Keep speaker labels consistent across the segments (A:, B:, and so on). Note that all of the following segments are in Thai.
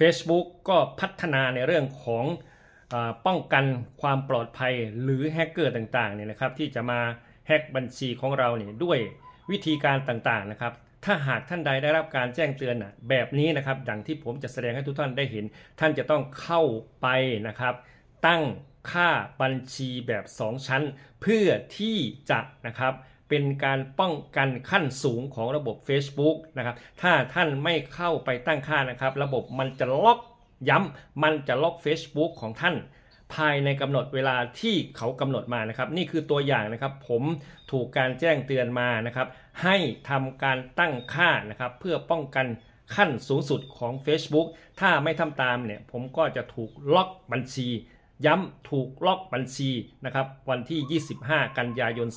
A: Facebook ก็พัฒนาในเรื่องของอป้องกันความปลอดภัยหรือแฮกเกอร์ต่างๆเนี่ยนะครับที่จะมาแฮกบัญชีของเราเนี่ยด้วยวิธีการต่างๆนะครับถ้าหากท่านใดได้รับการแจ้งเตือนนะแบบนี้นะครับดังที่ผมจะแสดงให้ทุกท่านได้เห็น ท่านจะต้องเข้าไปนะครับ ตั้งค่าบัญชีแบบ 2 ชั้นเพื่อที่จะนะครับเป็นการป้องกันขั้นสูงของระบบ Facebook นะครับ ถ้าท่านไม่เข้าไปตั้งค่านะครับ ระบบมันจะล็อกย้ำมันจะล็อก Facebook ของท่านภายในกำหนดเวลาที่เขากำหนดมานะครับ นี่คือตัวอย่างนะครับ ผมถูกการแจ้งเตือนมานะครับ ให้ทำการตั้งค่านะครับ เพื่อป้องกันขั้นสูงสุดของ Facebook ถ้าไม่ทำตามเนี่ย ผมก็จะถูกล็อกบัญชีย้ำถูกล็อกบัญชีนะครับวันที่ 25 กันยายน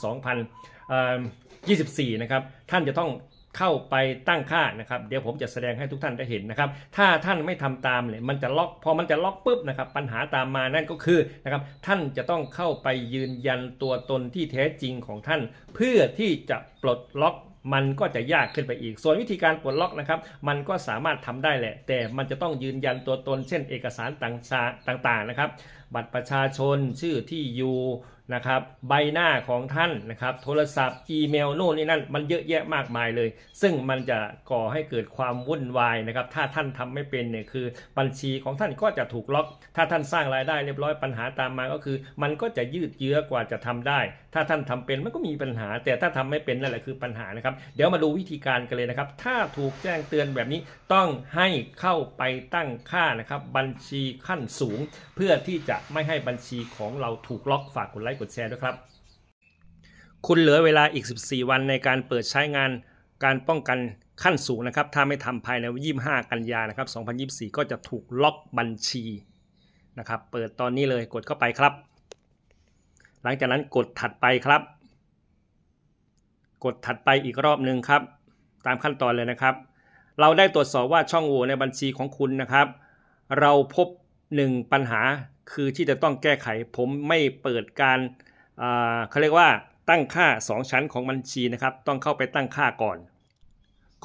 A: 2024 นะครับท่านจะต้องเข้าไปตั้งค่านะครับเดี๋ยวผมจะแสดงให้ทุกท่านได้เห็นนะครับถ้าท่านไม่ทำตามเลยมันจะล็อกพอมันจะล็อกปุ๊บนะครับปัญหาตามมานั่นก็คือนะครับท่านจะต้องเข้าไปยืนยันตัวตนที่แท้จริงของท่าน เพื่อที่จะปลดล็อกมันก็จะยากขึ้นไปอีก ส่วนวิธีการปลดล็อกนะครับ มันก็สามารถทำได้แหละ แต่มันจะต้องยืนยันตัวตน เช่นเอกสารต่างๆนะครับ บัตรประชาชน ชื่อที่อยู่นะครับใบหน้าของท่านนะครับโทรศัพท์อีเมลโน่นนี่นั่นมันเยอะแยะมากมายเลย ซึ่งมันจะก่อให้เกิดความวุ่นวายนะครับถ้าท่านทำไม่เป็นเนี่ยคือ บัญชีของท่านก็จะถูกล็อกถ้าท่านสร้างรายได้เรียบร้อยปัญหาตามมาก็คือ มันก็จะยืดเยื้อกว่าจะทำได้ ถ้าท่านทำเป็นมันก็มีปัญหา แต่ถ้าทำไม่เป็นนั่นแหละคือปัญหานะครับเดี๋ยวมาดูวิธีการกันเลยนะครับถ้าถูกแจ้งเตือนแบบนี้ต้องให้เข้าไปตั้งค่านะครับบัญชีขั้นสูง เพื่อที่จะไม่ให้บัญชีของเราถูกล็อกฝากกดไลค์กดแชร์ด้วยครับ คุณเหลือเวลาอีก 14 วันในการเปิดใช้งานการป้องกันขั้นสูงนะครับ ถ้าไม่ทำภายใน25กันยานะครับ2024 ก็จะถูกล็อกบัญชีนะครับ เปิดตอนนี้เลยกดเข้าไปครับ หลังจากนั้นกดถัดไปครับ กดถัดไปอีกรอบหนึ่งครับ ตามขั้นตอนเลยนะครับ เราได้ตรวจสอบว่าช่องโหว่ในบัญชีของคุณนะครับ เราพบ 1 ปัญหาคือที่จะต้องแก้ไข ผมไม่เปิดการเขาเรียกว่าตั้งค่า 2 ชั้นของบัญชีนะครับ ต้องเข้าไปตั้งค่าก่อน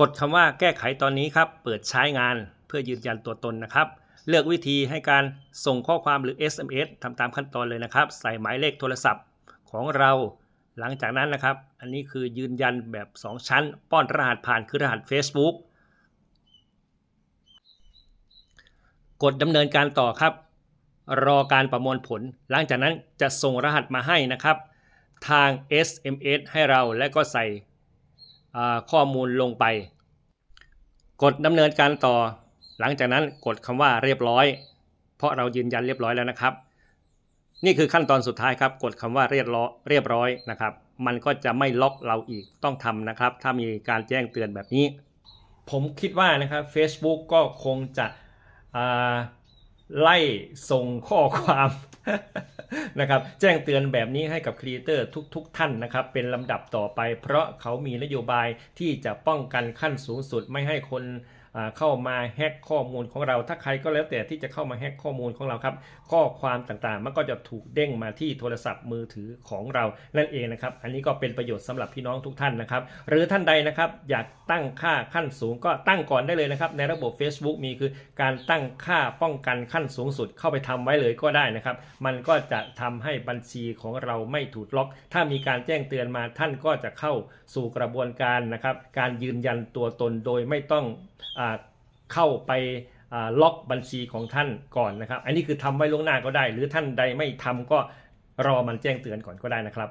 A: กดคำว่าแก้ไขตอนนี้ครับ เปิดใช้งานเพื่อยืนยันตัวตนนะครับ เลือกวิธีให้การส่งข้อความหรือ SMS ทำตามขั้นตอนเลยนะครับ ใส่หมายเลขโทรศัพท์ของเรา หลังจากนั้นนะครับ อันนี้คือยืนยันแบบ 2 ชั้น ป้อนรหัสผ่านคือรหัส Facebook กดดำเนินการต่อครับรอการประมวลผลหลังจากนั้นจะส่งรหัสมาให้นะครับทาง SMS ให้เราและก็ใส่ข้อมูลลงไป กดดำเนินการต่อ หลังจากนั้นกดคำว่าเรียบร้อย เพราะเรายืนยันเรียบร้อยแล้วนะครับ นี่คือขั้นตอนสุดท้ายครับ กดคำว่าเรียบร้อยเรียบร้อยนะครับ มันก็จะไม่ล็อกเราอีกต้องทำนะครับ ถ้ามีการแจ้งเตือนแบบนี้ ผมคิดว่านะครับ Facebook ก็คงจะไล่ส่งข้อความนะครับ แจ้งเตือนแบบนี้ให้กับครีเอเตอร์ทุก ๆทท่านนะครับเป็นลำดับต่อไป เพราะเขามีนโยบายที่จะป้องกันขั้นสูงสุดไม่ให้คนเข้ามาแฮกข้อมูลของเรา ถ้าใครก็แล้วแต่ที่จะเข้ามาแฮกข้อมูลของเราครับ ข้อความต่างๆ มันก็จะถูกเด้งมาที่โทรศัพท์มือถือของเรานั่นเองนะครับ อันนี้ก็เป็นประโยชน์สำหรับพี่น้องทุกท่านนะครับ หรือท่านใดนะครับ อยากตั้งค่าขั้นสูงก็ตั้งก่อนได้เลยนะครับ ในระบบ Facebook มีคือการตั้งค่าป้องกันขั้นสูงสุดเข้าไปทำไว้เลยก็ได้นะครับ มันก็จะทำให้บัญชีของเราไม่ถูกล็อก ถ้ามีการแจ้งเตือนมาท่านก็จะเข้าสู่กระบวนการนะครับ การยืนยันตัวตนโดยไม่ต้องอเข้าไปล็อกบัญชีของท่านก่อนนะครับ อันนี้คือทำไว้ล่วงหน้าก็ได้ หรือท่านใดไม่ทำก็รอมันแจ้งเตือนก่อนก็ได้นะครับ